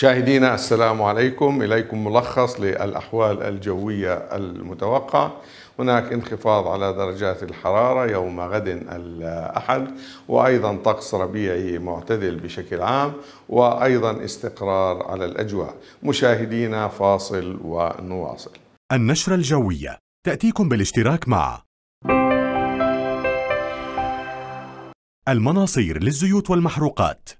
مشاهدينا السلام عليكم إليكم ملخص للأحوال الجوية المتوقع هناك انخفاض على درجات الحرارة يوم غد الأحد وأيضا طقس ربيعي معتدل بشكل عام وأيضا استقرار على الأجواء مشاهدينا فاصل ونواصل النشرة الجوية تأتيكم بالاشتراك مع المناصير للزيوت والمحروقات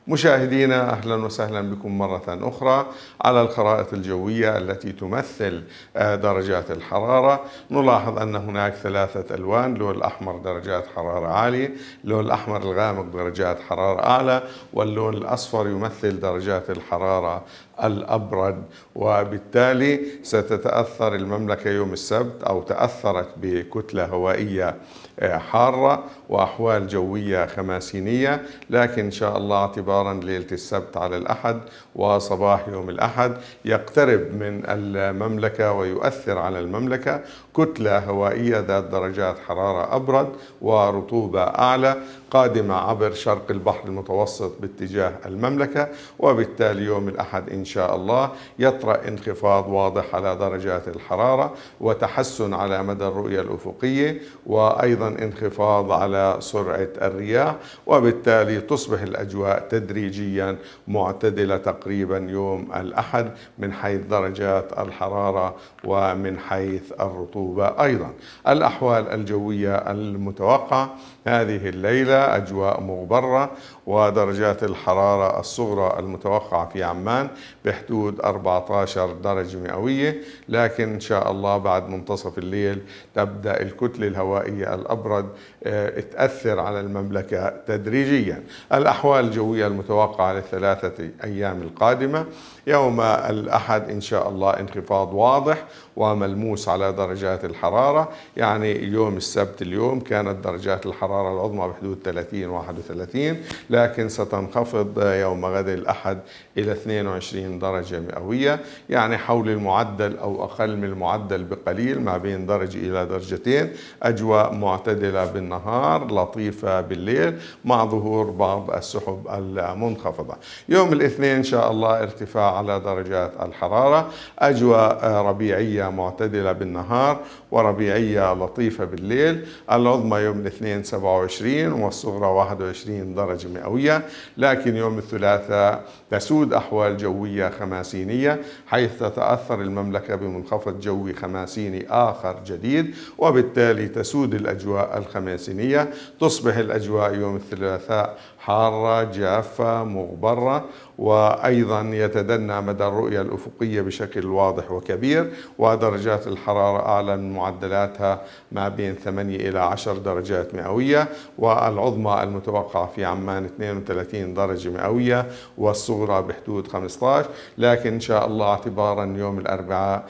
مشاهدينا اهلا وسهلا بكم مره اخرى على الخرائط الجويه التي تمثل آه، درجات الحراره نلاحظ ان هناك ثلاثه الوان اللون الاحمر درجات حراره عاليه اللون الاحمر الغامق درجات حراره اعلى واللون الاصفر يمثل درجات الحراره الابرد وبالتالي ستتاثر المملكه يوم السبت او تاثرت بكتله هوائيه آه، حاره واحوال جويه خماسينيه لكن ان شاء الله اعتبار نهارا ليلة السبت على الأحد وصباح يوم الأحد يقترب من المملكة ويؤثر على المملكة كتلة هوائية ذات درجات حرارة أبرد ورطوبة أعلى قادمة عبر شرق البحر المتوسط باتجاه المملكة وبالتالي يوم الأحد إن شاء الله يطرأ انخفاض واضح على درجات الحرارة وتحسن على مدى الرؤية الأفقية وأيضا انخفاض على سرعة الرياح وبالتالي تصبح الأجواء تدريجية تدريجيا معتدلة تقريبا يوم الأحد من حيث درجات الحرارة ومن حيث الرطوبة أيضا الأحوال الجوية المتوقعة هذه الليلة أجواء مغبرة ودرجات الحرارة الصغرى المتوقعة في عمان بحدود 14 درجة مئوية لكن إن شاء الله بعد منتصف الليل تبدأ الكتلة الهوائية الأبرد آه، تأثر على المملكة تدريجيا الأحوال الجوية المتوقعة للثلاثة أيام القادمة يوم الأحد إن شاء الله انخفاض واضح وملموس على درجات الحرارة يعني يوم السبت اليوم كانت درجات الحرارة العظمى بحدود 30 31 لكن ستنخفض يوم غد الأحد إلى 22 درجة مئوية يعني حول المعدل أو أقل من المعدل بقليل ما بين درجة إلى درجتين أجواء معتدلة بالنهار لطيفة بالليل مع ظهور بعض السحب منخفضة يوم الاثنين إن شاء الله ارتفاع على درجات الحرارة أجواء ربيعية معتدلة بالنهار وربيعية لطيفة بالليل العظمى يوم الاثنين 27 والصغرى 21 درجة مئوية لكن يوم الثلاثاء تسود أحوال جوية خماسينية حيث تتأثر المملكة بمنخفض جوي خماسيني آخر جديد وبالتالي تسود الأجواء الخماسينية تصبح الأجواء يوم الثلاثاء حارة جافة مغبرة وأيضا يتدنى مدى الرؤية الأفقية بشكل واضح وكبير ودرجات الحرارة أعلى من معدلاتها ما بين 8 إلى 10 درجات مئوية والعظمى المتوقعة في عمان 32 درجة مئوية والصغرى بحدود 15 لكن إن شاء الله اعتبارا يوم الأربعاء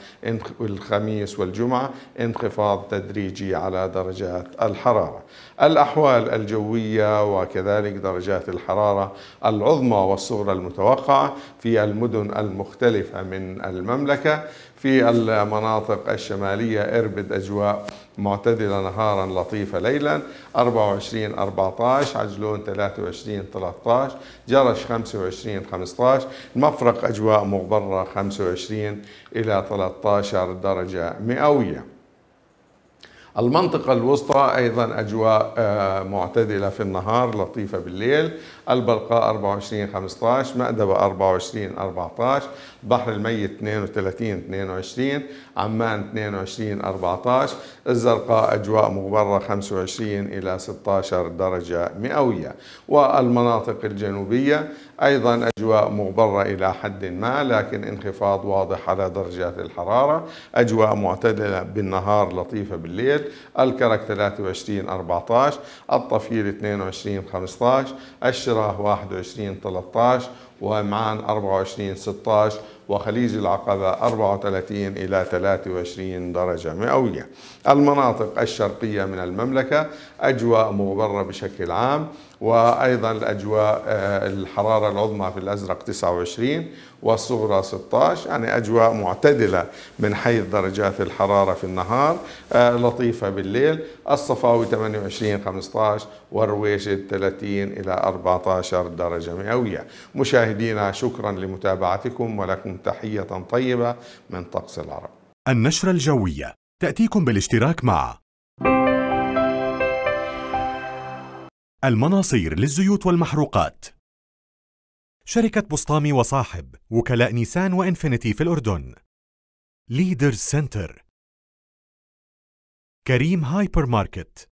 الخميس والجمعة انخفاض تدريجي على درجات الحرارة الأحوال الجوية وكذلك درجات الحرارة العظمى والصغرى المتوقعة المتوقعة في المدن المختلفة من المملكة في المناطق الشمالية اربد أجواء معتدلة نهارا لطيفة ليلا 24 14 عجلون 23 13 جرش 25 15 مفرق أجواء مغبرة 25 إلى 13 درجة مئوية المنطقة الوسطى أيضا أجواء آه، معتدلة في النهار لطيفة بالليل البلقاء 24 15 مأدبة 24 14 بحر الميت 32 22 عمان 22 14 الزرقاء أجواء مغبرة 25 إلى 16 درجة مئوية والمناطق الجنوبية أيضا أجواء مغبرة إلى حد ما لكن انخفاض واضح على درجات الحرارة أجواء معتدلة بالنهار لطيفة بالليل الكلاسيك الكرك 23 14 الطفيل 22 15 الشراه 21 13 ومعان 24 16 وخليج العقبة 34 إلى 23 درجة مئوية المناطق الشرقية من المملكة أجواء مغبرة بشكل عام وأيضا الأجواء آه، الحرارة العظمى في الأزرق 29 والصغرى 16 يعني أجواء معتدلة من حيث درجات الحرارة في النهار آه، لطيفة بالليل الصفاوي 28 15 ورويشة 30 إلى 14 درجة مئوية مشاهدينا شكرا لمتابعتكم ولكم تحية طيبة من طقس العرب النشرة الجوية تأتيكم بالاشتراك مع المناصير للزيوت والمحروقات شركة بسطامي وصاحب وكلاء نيسان وإنفينيتي في الأردن ليدرز سنتر كريم هايبر ماركت